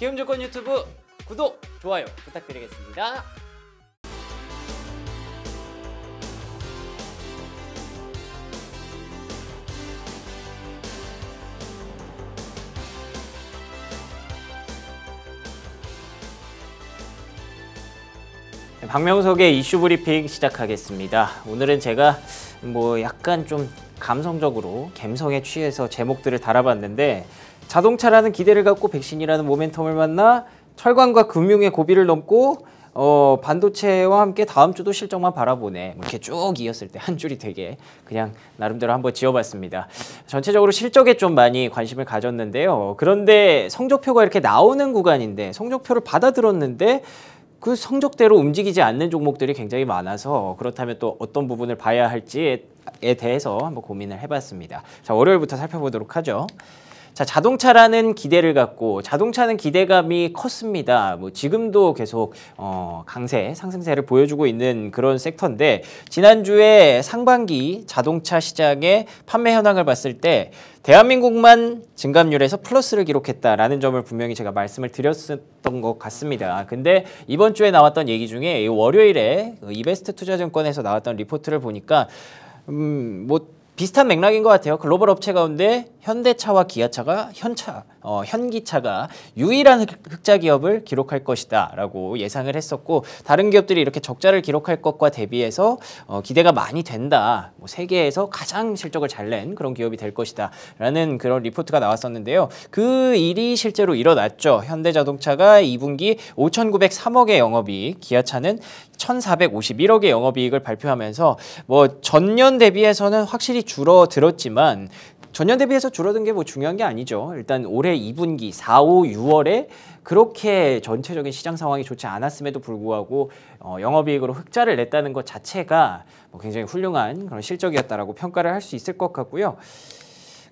기음조건 유튜브 구독, 좋아요 부탁드리겠습니다. 네, 박명석의 이슈 브리핑 시작하겠습니다. 오늘은 제가 뭐 약간 좀 감성적으로 감성에 취해서 제목들을 달아봤는데 자동차라는 기대를 갖고 백신이라는 모멘텀을 만나 철강과 금융의 고비를 넘고 어, 반도체와 함께 다음 주도 실적만 바라보네. 뭐 이렇게 쭉 이었을 때 한 줄이 되게 그냥 나름대로 한번 지어봤습니다. 전체적으로 실적에 좀 많이 관심을 가졌는데요. 그런데 성적표가 이렇게 나오는 구간인데 성적표를 받아들었는데 그 성적대로 움직이지 않는 종목들이 굉장히 많아서 그렇다면 또 어떤 부분을 봐야 할지 에 대해서 한번 고민을 해봤습니다. 자, 월요일부터 살펴보도록 하죠. 자, 자동차라는 기대를 갖고 자동차는 기대감이 컸습니다. 뭐 지금도 계속 어, 강세, 상승세를 보여주고 있는 그런 섹터인데 지난주에 상반기 자동차 시장의 판매 현황을 봤을 때 대한민국만 증감률에서 플러스를 기록했다라는 점을 분명히 제가 말씀을 드렸었던 것 같습니다. 근데 이번 주에 나왔던 얘기 중에 월요일에 이베스트 투자증권에서 나왔던 리포트를 보니까 음, 뭐 비슷한 맥락인 것 같아요. 글로벌 업체 가운데 현대차와 기아차가 현차, 어, 현기차가 유일한 흑자 기업을 기록할 것이다 라고 예상을 했었고 다른 기업들이 이렇게 적자를 기록할 것과 대비해서 어, 기대가 많이 된다 뭐 세계에서 가장 실적을 잘 낸 그런 기업이 될 것이다 라는 그런 리포트가 나왔었는데요 그 일이 실제로 일어났죠 현대자동차가 2분기 5,903억의 영업이익 기아차는 1,451억의 영업이익을 발표하면서 뭐 전년 대비해서는 확실히 줄어들었지만 전년 대비해서 줄어든 게 뭐 중요한 게 아니죠. 일단 올해 2분기 4, 5, 6월에 그렇게 전체적인 시장 상황이 좋지 않았음에도 불구하고 어, 영업이익으로 흑자를 냈다는 것 자체가 뭐 굉장히 훌륭한 그런 실적이었다라고 평가를 할 수 있을 것 같고요.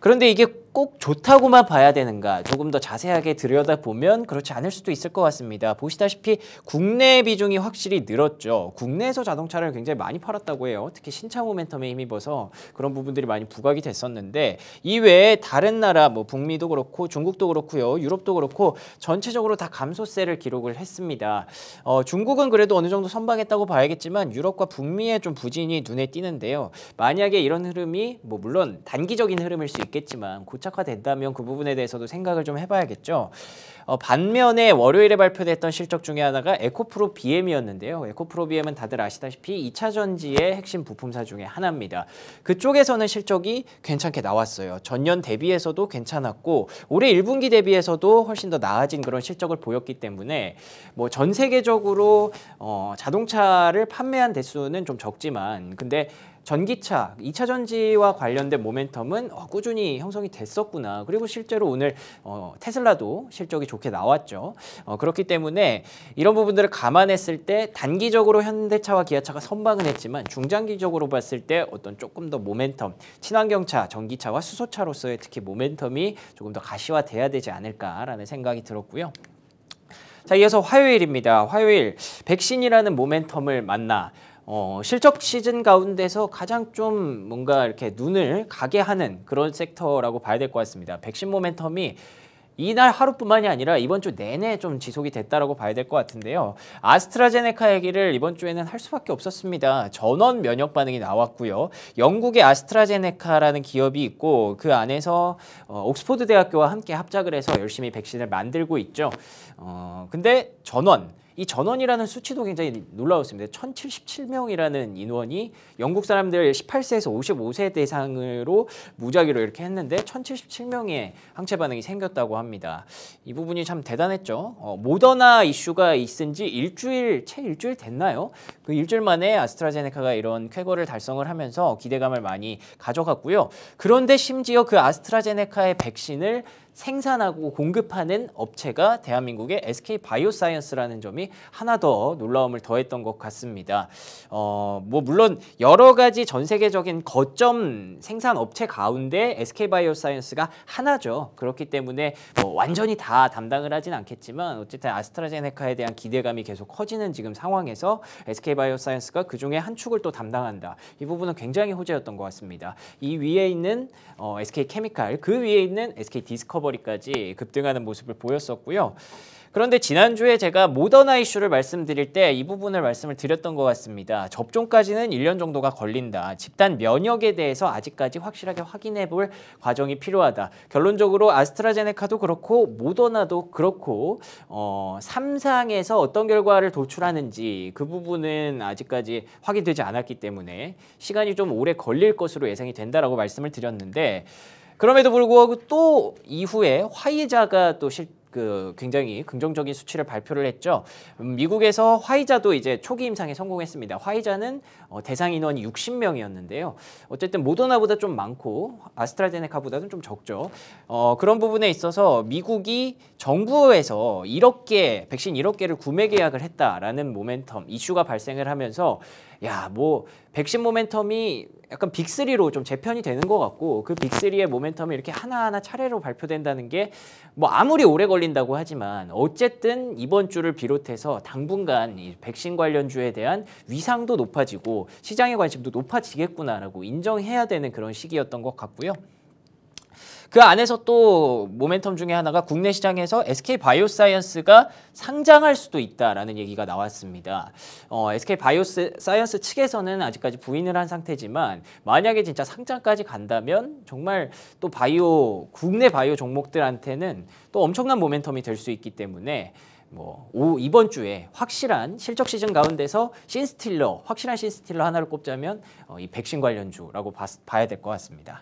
그런데 이게 꼭 좋다고만 봐야 되는가 조금 더 자세하게 들여다보면 그렇지 않을 수도 있을 것 같습니다. 보시다시피 국내 비중이 확실히 늘었죠. 국내에서 자동차를 굉장히 많이 팔았다고 해요. 특히 신차 모멘텀에 힘입어서 그런 부분들이 많이 부각이 됐었는데 이외에 다른 나라 뭐 북미도 그렇고 중국도 그렇고요. 유럽도 그렇고 전체적으로 다 감소세를 기록을 했습니다. 어, 중국은 그래도 어느 정도 선방했다고 봐야겠지만 유럽과 북미의 좀 부진이 눈에 띄는데요. 만약에 이런 흐름이 뭐 물론 단기적인 흐름일 수 있겠지만 고차 최적화된다면 그 부분에 대해서도 생각을 좀 해봐야겠죠. 어, 반면에 월요일에 발표됐던 실적 중에 하나가 에코프로 BM이었는데요. 에코프로 BM은 다들 아시다시피 2차 전지의 핵심 부품사 중에 하나입니다. 그쪽에서는 실적이 괜찮게 나왔어요. 전년 대비해서도 괜찮았고 올해 1분기 대비해서도 훨씬 더 나아진 그런 실적을 보였기 때문에 뭐 전 세계적으로 어, 자동차를 판매한 대수는 좀 적지만 근데 전기차, 2차 전지와 관련된 모멘텀은 어, 꾸준히 형성이 됐었구나. 그리고 실제로 오늘 어, 테슬라도 실적이 좋게 나왔죠. 어, 그렇기 때문에 이런 부분들을 감안했을 때 단기적으로 현대차와 기아차가 선방은 했지만 중장기적으로 봤을 때 어떤 조금 더 모멘텀, 친환경차, 전기차와 수소차로서의 특히 모멘텀이 조금 더 가시화돼야 되지 않을까라는 생각이 들었고요. 자, 이어서 화요일입니다. 화요일 백신이라는 모멘텀을 만나 어, 실적 시즌 가운데서 가장 좀 뭔가 이렇게 눈을 가게 하는 그런 섹터라고 봐야 될 것 같습니다. 백신 모멘텀이 이날 하루뿐만이 아니라 이번 주 내내 좀 지속이 됐다라고 봐야 될 것 같은데요. 아스트라제네카 얘기를 이번 주에는 할 수밖에 없었습니다. 전원 면역 반응이 나왔고요. 영국의 아스트라제네카라는 기업이 있고 그 안에서 어, 옥스포드 대학교와 함께 합작을 해서 열심히 백신을 만들고 있죠. 어, 근데 전원 이 전원이라는 수치도 굉장히 놀라웠습니다. 1077명이라는 인원이 영국 사람들 18세에서 55세 대상으로 무작위로 이렇게 했는데 1077명의 항체 반응이 생겼다고 합니다. 이 부분이 참 대단했죠. 어, 모더나 이슈가 있은 지 일주일, 채 일주일 됐나요? 그 일주일 만에 아스트라제네카가 이런 쾌거를 달성을 하면서 기대감을 많이 가져갔고요. 그런데 심지어 그 아스트라제네카의 백신을 생산하고 공급하는 업체가 대한민국의 SK 바이오사이언스라는 점이 하나 더 놀라움을 더했던 것 같습니다. 어, 뭐 물론 여러 가지 전 세계적인 거점 생산 업체 가운데 SK 바이오사이언스가 하나죠. 그렇기 때문에 뭐 완전히 다 담당을 하진 않겠지만 어쨌든 아스트라제네카에 대한 기대감이 계속 커지는 지금 상황에서 SK 바이오사이언스가 그 중에 한 축을 또 담당한다. 이 부분은 굉장히 호재였던 것 같습니다. 이 위에 있는 어, SK 케미칼, 그 위에 있는 SK 디스커버 거래거리까지 급등하는 모습을 보였었고요. 그런데 지난주에 제가 모더나 이슈를 말씀드릴 때 이 부분을 말씀을 드렸던 것 같습니다. 접종까지는 1년 정도가 걸린다. 집단 면역에 대해서 아직까지 확실하게 확인해 볼 과정이 필요하다. 결론적으로 아스트라제네카도 그렇고 모더나도 그렇고 어, 3상에서 어떤 결과를 도출하는지 그 부분은 아직까지 확인되지 않았기 때문에 시간이 좀 오래 걸릴 것으로 예상이 된다라고 말씀을 드렸는데 그럼에도 불구하고 또 이후에 화이자가 또 실, 그 굉장히 긍정적인 수치를 발표를 했죠. 음, 미국에서 화이자도 이제 초기 임상에 성공했습니다. 화이자는 어, 대상 인원이 60명이었는데요. 어쨌든 모더나보다 좀 많고 아스트라제네카보다는 좀 적죠. 어, 그런 부분에 있어서 미국이 정부에서 1억 개 백신 1억 개를 구매 계약을 했다라는 모멘텀 이슈가 발생을 하면서 야, 뭐 백신 모멘텀이 약간 빅3로 좀 재편이 되는 것 같고 그 빅3의 모멘텀이 이렇게 하나하나 차례로 발표된다는 게 뭐 아무리 오래 걸린다고 하지만 어쨌든 이번 주를 비롯해서 당분간 이 백신 관련주에 대한 위상도 높아지고 시장의 관심도 높아지겠구나라고 인정해야 되는 그런 시기였던 것 같고요. 그 안에서 또 모멘텀 중에 하나가 국내 시장에서 SK 바이오사이언스가 상장할 수도 있다라는 얘기가 나왔습니다. 어, SK 바이오사이언스 측에서는 아직까지 부인을 한 상태지만 만약에 진짜 상장까지 간다면 정말 또 바이오 국내 바이오 종목들한테는 또 엄청난 모멘텀이 될 수 있기 때문에 뭐 오, 이번 주에 확실한 실적 시즌 가운데서 신스틸러 확실한 신스틸러 하나를 꼽자면 어, 이 백신 관련주라고 봐, 봐야 될 것 같습니다.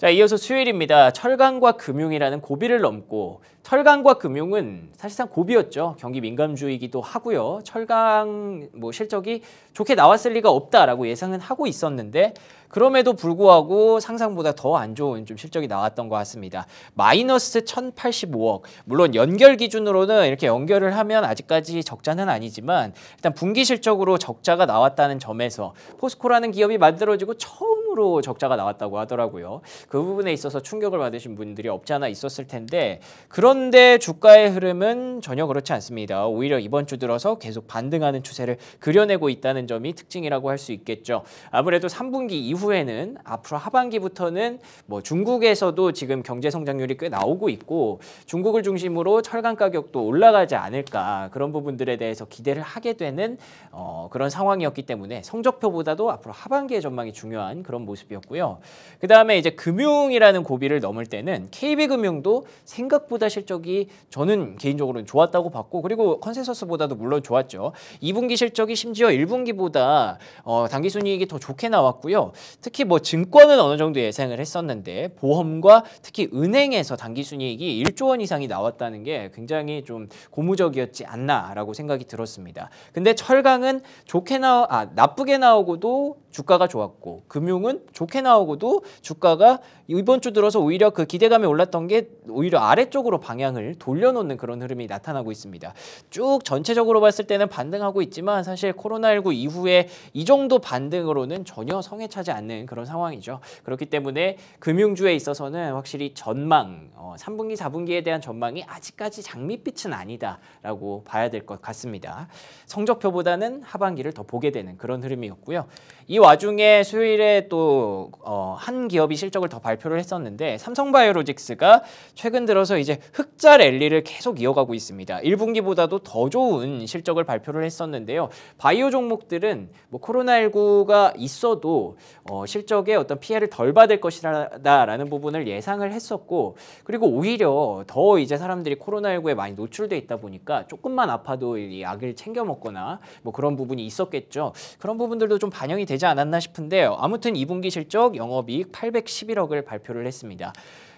자, 이어서 수요일입니다. 철강과 금융이라는 고비를 넘고 철강과 금융은 사실상 고비였죠. 경기 민감주의기도 하고요. 철강 뭐 실적이 좋게 나왔을 리가 없다라고 예상은 하고 있었는데 그럼에도 불구하고 상상보다 더 안 좋은 좀 실적이 나왔던 것 같습니다. 마이너스 1,085억. 물론 연결 기준으로는 이렇게 연결을 하면 아직까지 적자는 아니지만 일단 분기 실적으로 적자가 나왔다는 점에서 포스코라는 기업이 만들어지고 처음으로 적자가 나왔다고 하더라고요. 그 부분에 있어서 충격을 받으신 분들이 없지 않아 있었을 텐데 그런데 주가의 흐름은 전혀 그렇지 않습니다. 오히려 이번 주 들어서 계속 반등하는 추세를 그려내고 있다는 점이 특징이라고 할 수 있겠죠. 아무래도 3분기 이후 이후에는 앞으로 하반기부터는 뭐 중국에서도 지금 경제 성장률이 꽤 나오고 있고 중국을 중심으로 철강 가격도 올라가지 않을까 그런 부분들에 대해서 기대를 하게 되는 어, 그런 상황이었기 때문에 성적표보다도 앞으로 하반기의 전망이 중요한 그런 모습이었고요. 그 다음에 이제 금융이라는 고비를 넘을 때는 KB금융도 생각보다 실적이 저는 개인적으로는 좋았다고 봤고 그리고 컨센서스보다도 물론 좋았죠. 2분기 실적이 심지어 1분기보다 어, 단기순이익이 더 좋게 나왔고요. 특히 뭐 증권은 어느 정도 예상을 했었는데 보험과 특히 은행에서 단기 순이익이 1조 원 이상이 나왔다는 게 굉장히 좀 고무적이었지 않나라고 생각이 들었습니다. 근데 철강은 좋게 나아 나쁘게 나오고도 주가가 좋았고 금융은 좋게 나오고도 주가가 이번 주 들어서 오히려 그 기대감이 올랐던 게 오히려 아래쪽으로 방향을 돌려놓는 그런 흐름이 나타나고 있습니다. 쭉 전체적으로 봤을 때는 반등하고 있지만 사실 코로나19 이후에 이 정도 반등으로는 전혀 성에 차지 않는 그런 상황이죠. 그렇기 때문에 금융주에 있어서는 확실히 전망, 어, 3분기, 4분기에 대한 전망이 아직까지 장밋빛은 아니다라고 봐야 될 것 같습니다. 성적표보다는 하반기를 더 보게 되는 그런 흐름이었고요. 이 와중에 수요일에 또한 어, 기업이 실적을 더 발표를 했었는데 삼성바이오로직스가 최근 들어서 이제 흑자 랠리를 계속 이어가고 있습니다. 1분기보다도 더 좋은 실적을 발표를 했었는데요. 바이오 종목들은 뭐 코로나19가 있어도 어, 실적에 어떤 피해를 덜 받을 것이라는 부분을 예상을 했었고 그리고 오히려 더 이제 사람들이 코로나19에 많이 노출돼 있다 보니까 조금만 아파도 약을 챙겨 먹거나 뭐 그런 부분이 있었겠죠. 그런 부분들도 좀 반영이 되지 않 않았나 싶은데요. 아무튼 2분기 실적 영업이익 811억을 발표를 했습니다.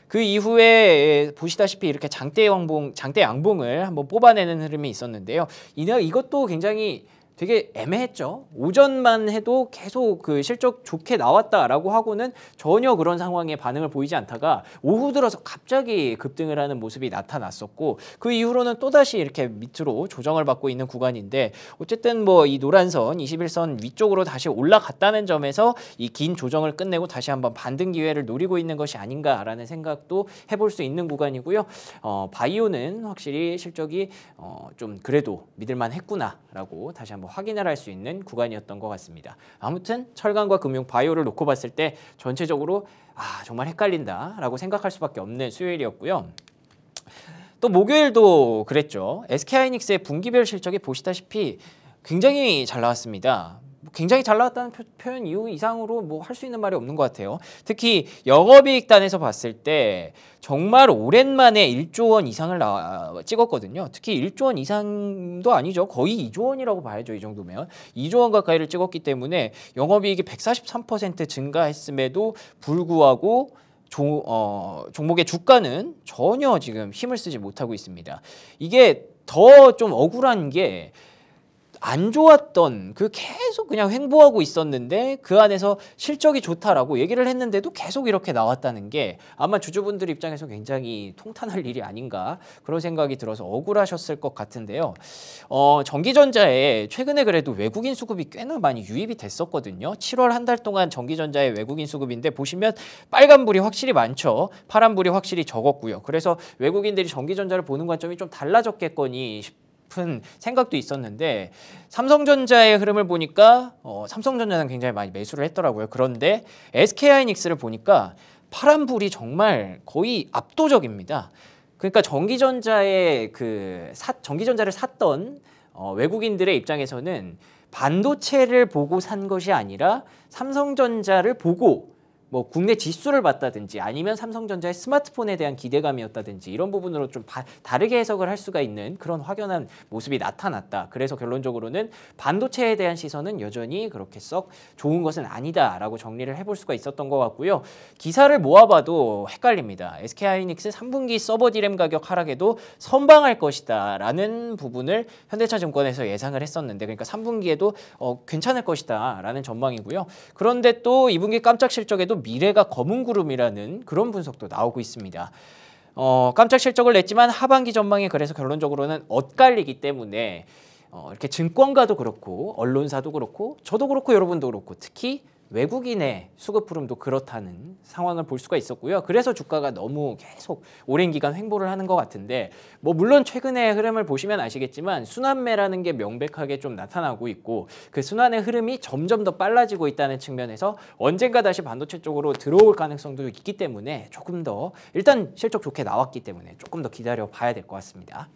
그 이후에 예, 보시다시피 이렇게 장대 왕봉, 장대 양봉을 한번 뽑아내는 흐름이 있었는데요. 이나 이것도 굉장히 되게 애매했죠. 오전만 해도 계속 그 실적 좋게 나왔다라고 하고는 전혀 그런 상황에 반응을 보이지 않다가 오후 들어서 갑자기 급등을 하는 모습이 나타났었고 그 이후로는 또다시 이렇게 밑으로 조정을 받고 있는 구간인데 어쨌든 뭐 이 노란선 21선 위쪽으로 다시 올라갔다는 점에서 이 긴 조정을 끝내고 다시 한번 반등 기회를 노리고 있는 것이 아닌가라는 생각도 해볼 수 있는 구간이고요. 어, 바이오는 확실히 실적이 어, 좀 그래도 믿을만 했구나라고 다시 한번 확인을 할 수 있는 구간이었던 것 같습니다. 아무튼 철강과 금융 바이오를 놓고 봤을 때 전체적으로 아 정말 헷갈린다라고 생각할 수밖에 없는 수요일이었고요. 또 목요일도 그랬죠. SK하이닉스의 분기별 실적이 보시다시피 굉장히 잘 나왔습니다. 뭐 굉장히 잘 나왔다는 표, 표현 이후 이상으로 뭐 할 수 있는 말이 없는 것 같아요. 특히 영업이익단에서 봤을 때 정말 오랜만에 1조 원 이상을 나, 찍었거든요. 특히 1조 원 이상도 아니죠. 거의 2조 원이라고 봐야죠. 이 정도면 2조 원 가까이를 찍었기 때문에 영업이익이 143% 증가했음에도 불구하고 조, 어, 종목의 주가는 전혀 지금 힘을 쓰지 못하고 있습니다. 이게 더 좀 억울한 게안 좋았던 그 계속 그냥 횡보하고 있었는데 그 안에서 실적이 좋다라고 얘기를 했는데도 계속 이렇게 나왔다는 게 아마 주주분들 입장에서 굉장히 통탄할 일이 아닌가 그런 생각이 들어서 억울하셨을 것 같은데요. 어, 전기전자에 최근에 그래도 외국인 수급이 꽤나 많이 유입이 됐었거든요. 7월 한 달 동안 전기전자의 외국인 수급인데 보시면 빨간불이 확실히 많죠. 파란불이 확실히 적었고요. 그래서 외국인들이 전기전자를 보는 관점이 좀 달라졌겠거니 싶 싶은 생각도 있었는데 삼성전자의 흐름을 보니까 어, 삼성전자는 굉장히 많이 매수를 했더라고요. 그런데 SK하이닉스를 보니까 파란불이 정말 거의 압도적입니다. 그러니까 전기전자의 그 사, 전기전자를 샀던 어, 외국인들의 입장에서는 반도체를 보고 산 것이 아니라 삼성전자를 보고 뭐 국내 지수를 봤다든지 아니면 삼성전자의 스마트폰에 대한 기대감이었다든지 이런 부분으로 좀 바, 다르게 해석을 할 수가 있는 그런 확연한 모습이 나타났다. 그래서 결론적으로는 반도체에 대한 시선은 여전히 그렇게 썩 좋은 것은 아니다라고 정리를 해볼 수가 있었던 것 같고요. 기사를 모아봐도 헷갈립니다. SK 하이닉스 3분기 서버 디램 가격 하락에도 선방할 것이다라는 부분을 현대차증권에서 예상을 했었는데 그러니까 3분기에도 어, 괜찮을 것이다라는 전망이고요. 그런데 또 2분기 깜짝 실적에도 미래가 검은 구름이라는 그런 분석도 나오고 있습니다. 어, 깜짝 실적을 냈지만 하반기 전망이 그래서 결론적으로는 엇갈리기 때문에 어, 이렇게 증권가도 그렇고 언론사도 그렇고 저도 그렇고 여러분도 그렇고 특히 외국인의 수급 흐름도 그렇다는 상황을 볼 수가 있었고요. 그래서 주가가 너무 계속 오랜 기간 횡보를 하는 것 같은데 뭐 물론 최근의 흐름을 보시면 아시겠지만 순환매라는 게 명백하게 좀 나타나고 있고 그 순환의 흐름이 점점 더 빨라지고 있다는 측면에서 언젠가 다시 반도체 쪽으로 들어올 가능성도 있기 때문에 조금 더 일단 실적 좋게 나왔기 때문에 조금 더 기다려 봐야 될 것 같습니다.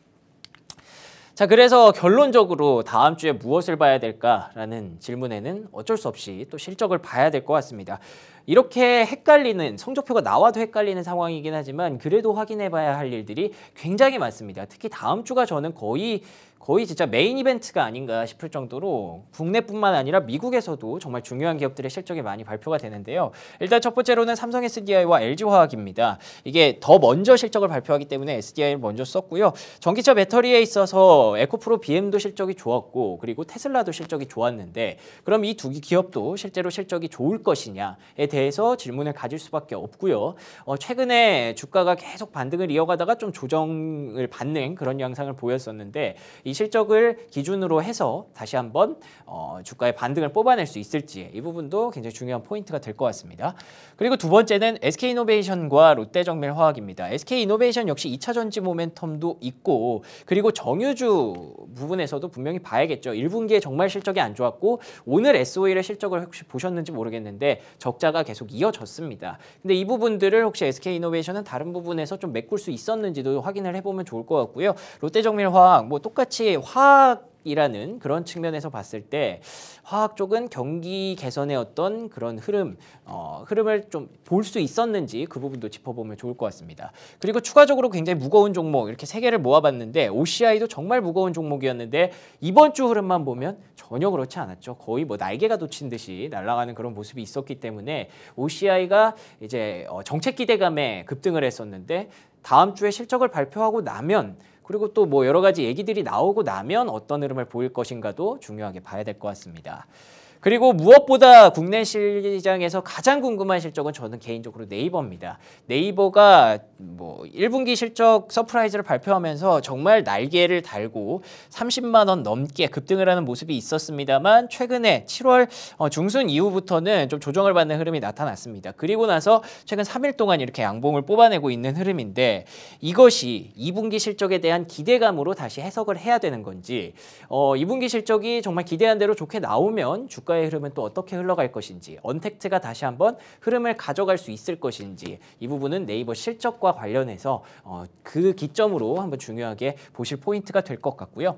자, 그래서 결론적으로 다음 주에 무엇을 봐야 될까라는 질문에는 어쩔 수 없이 또 실적을 봐야 될 것 같습니다. 이렇게 헷갈리는 성적표가 나와도 헷갈리는 상황이긴 하지만 그래도 확인해 봐야 할 일들이 굉장히 많습니다. 특히 다음 주가 저는 거의 거의 진짜 메인 이벤트가 아닌가 싶을 정도로 국내뿐만 아니라 미국에서도 정말 중요한 기업들의 실적이 많이 발표가 되는데요. 일단 첫 번째로는 삼성 SDI와 LG화학입니다. 이게 더 먼저 실적을 발표하기 때문에 SDI를 먼저 썼고요. 전기차 배터리에 있어서 에코프로 BM도 실적이 좋았고 그리고 테슬라도 실적이 좋았는데 그럼 이 두 기업도 실제로 실적이 좋을 것이냐에 대해서 질문을 가질 수밖에 없고요. 어, 최근에 주가가 계속 반등을 이어가다가 좀 조정을 받는 그런 양상을 보였었는데 이 실적을 기준으로 해서 다시 한번 어, 주가의 반등을 뽑아낼 수 있을지 이 부분도 굉장히 중요한 포인트가 될 것 같습니다. 그리고 두 번째는 SK이노베이션과 롯데정밀화학입니다. SK이노베이션 역시 2차전지 모멘텀도 있고 그리고 정유주 부분에서도 분명히 봐야겠죠. 1분기에 정말 실적이 안 좋았고 오늘 SOE의 실적을 혹시 보셨는지 모르겠는데 적자가 계속 이어졌습니다. 근데 이 부분들을 혹시 SK이노베이션은 다른 부분에서 좀 메꿀 수 있었는지도 확인을 해보면 좋을 것 같고요. 롯데정밀화학 뭐 똑같이 똑같이 화학 이라는 그런 측면에서 봤을 때 화학 쪽은 경기 개선의 어떤 그런 흐름, 어, 흐름을 좀 볼 수 있었는지 그 부분도 짚어보면 좋을 것 같습니다. 그리고 추가적으로 굉장히 무거운 종목 이렇게 세 개를 모아봤는데 OCI도 정말 무거운 종목이었는데 이번 주 흐름만 보면 전혀 그렇지 않았죠. 거의 뭐 날개가 돋친 듯이 날아가는 그런 모습이 있었기 때문에 OCI가 이제 어, 정책 기대감에 급등을 했었는데 다음 주에 실적을 발표하고 나면 그리고 또 뭐 여러 가지 얘기들이 나오고 나면 어떤 흐름을 보일 것인가도 중요하게 봐야 될 것 같습니다. 그리고 무엇보다 국내 시장에서 가장 궁금한 실적은 저는 개인적으로 네이버입니다. 네이버가 뭐 1분기 실적 서프라이즈를 발표하면서 정말 날개를 달고 30만 원 넘게 급등을 하는 모습이 있었습니다만 최근에 7월 어, 중순 이후부터는 좀 조정을 받는 흐름이 나타났습니다. 그리고 나서 최근 3일 동안 이렇게 양봉을 뽑아내고 있는 흐름인데 이것이 2분기 실적에 대한 기대감으로 다시 해석을 해야 되는 건지 어, 2분기 실적이 정말 기대한 대로 좋게 나오면 주 주가의 흐름은 또 어떻게 흘러갈 것인지 언택트가 다시 한번 흐름을 가져갈 수 있을 것인지 이 부분은 네이버 실적과 관련해서 어, 그 기점으로 한번 중요하게 보실 포인트가 될 것 같고요.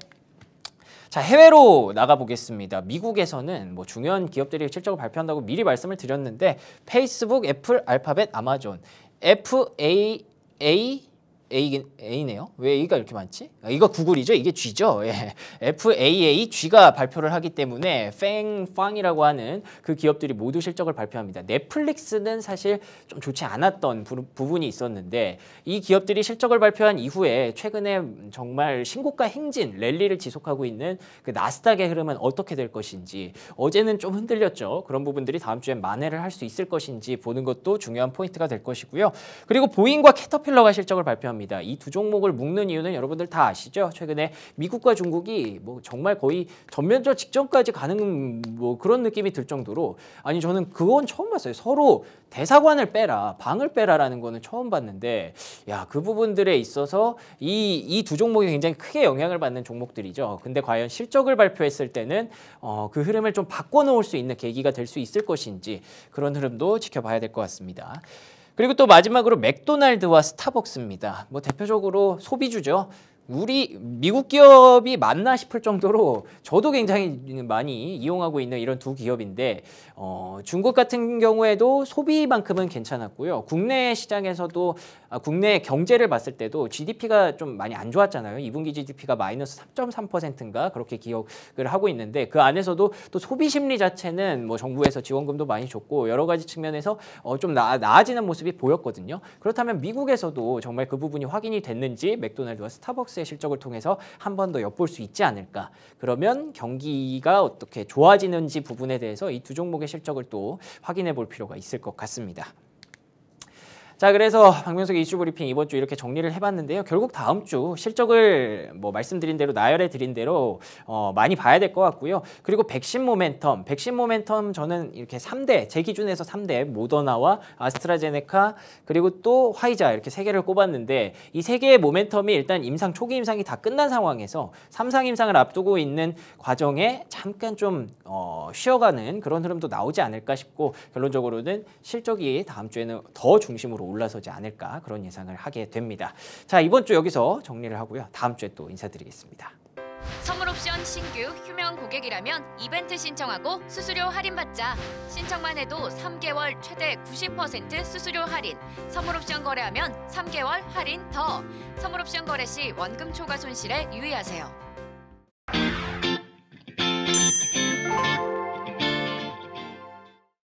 자 해외로 나가보겠습니다. 미국에서는 뭐 중요한 기업들이 실적을 발표한다고 미리 말씀을 드렸는데 페이스북, 애플, 알파벳, 아마존, FAA A, A네요. 왜 A가 이렇게 많지? 아, 이거 구글이죠? 이게 G죠? 예. FAA, G가 발표를 하기 때문에 팽팡이라고 하는 그 기업들이 모두 실적을 발표합니다. 넷플릭스는 사실 좀 좋지 않았던 부, 분이 있었는데 이 기업들이 실적을 발표한 이후에 최근에 정말 신고가 행진, 랠리를 지속하고 있는 그 나스닥의 흐름은 어떻게 될 것인지 어제는 좀 흔들렸죠. 그런 부분들이 다음 주에 만회를 할 수 있을 것인지 보는 것도 중요한 포인트가 될 것이고요. 그리고 보잉과 캐터필러가 실적을 발표합니다. 나니다이두 종목을 묶는 이유는 여러분들 다 아시죠? 최근에 미국과 중국이 뭐 정말 거의 전면적 직전까지 가는 뭐 그런 느낌이 들 정도로 아니 저는 그건 처음 봤어요. 서로 대사관을 빼라, 방을 빼라라는 거는 처음 봤는데 야 그 부분들에 있어서 이 이 두 종목이 굉장히 크게 영향을 받는 종목들이죠. 근데 과연 실적을 발표했을 때는 어, 그 흐름을 좀 바꿔놓을 수 있는 계기가 될 수 있을 것인지 그런 흐름도 지켜봐야 될 것 같습니다. 그리고 또 마지막으로 맥도날드와 스타벅스입니다. 뭐 대표적으로 소비주죠. 우리 미국 기업이 맞나 싶을 정도로 저도 굉장히 많이 이용하고 있는 이런 두 기업인데 어, 중국 같은 경우에도 소비만큼은 괜찮았고요. 국내 시장에서도 아, 국내 경제를 봤을 때도 GDP가 좀 많이 안 좋았잖아요. 2분기 GDP가 마이너스 3.3%인가 그렇게 기억을 하고 있는데 그 안에서도 또 소비 심리 자체는 뭐 정부에서 지원금도 많이 줬고 여러 가지 측면에서 어, 좀 나, 나아지는 모습이 보였거든요. 그렇다면 미국에서도 정말 그 부분이 확인이 됐는지 맥도날드와 스타벅스 텍사의 실적을 통해서 한 번 더 엿볼 수 있지 않을까. 그러면 경기가 어떻게 좋아지는지 부분에 대해서 이 두 종목의 실적을 또 확인해 볼 필요가 있을 것 같습니다. 자 그래서 박명석의 이슈 브리핑 이번 주 이렇게 정리를 해봤는데요. 결국 다음 주 실적을 뭐 말씀드린 대로 나열해 드린 대로 어, 많이 봐야 될 것 같고요. 그리고 백신 모멘텀, 백신 모멘텀 저는 이렇게 3대 제 기준에서 3대 모더나와 아스트라제네카 그리고 또 화이자 이렇게 세 개를 꼽았는데 이 세 개의 모멘텀이 일단 임상 초기 임상이 다 끝난 상황에서 삼상 임상을 앞두고 있는 과정에 잠깐 좀 어, 쉬어가는 그런 흐름도 나오지 않을까 싶고 결론적으로는 실적이 다음 주에는 더 중심으로 올라서지 않을까 그런 예상을 하게 됩니다. 자 이번 주 여기서 정리를 하고요. 다음 주에 또 인사드리겠습니다. 선물옵션 신규 휴면 고객이라면 이벤트 신청하고 수수료 할인받자. 신청만 해도 3개월 최대 90% 수수료 할인. 선물옵션 거래하면 3개월 할인 더. 선물옵션 거래 시 원금 초과 손실에 유의하세요.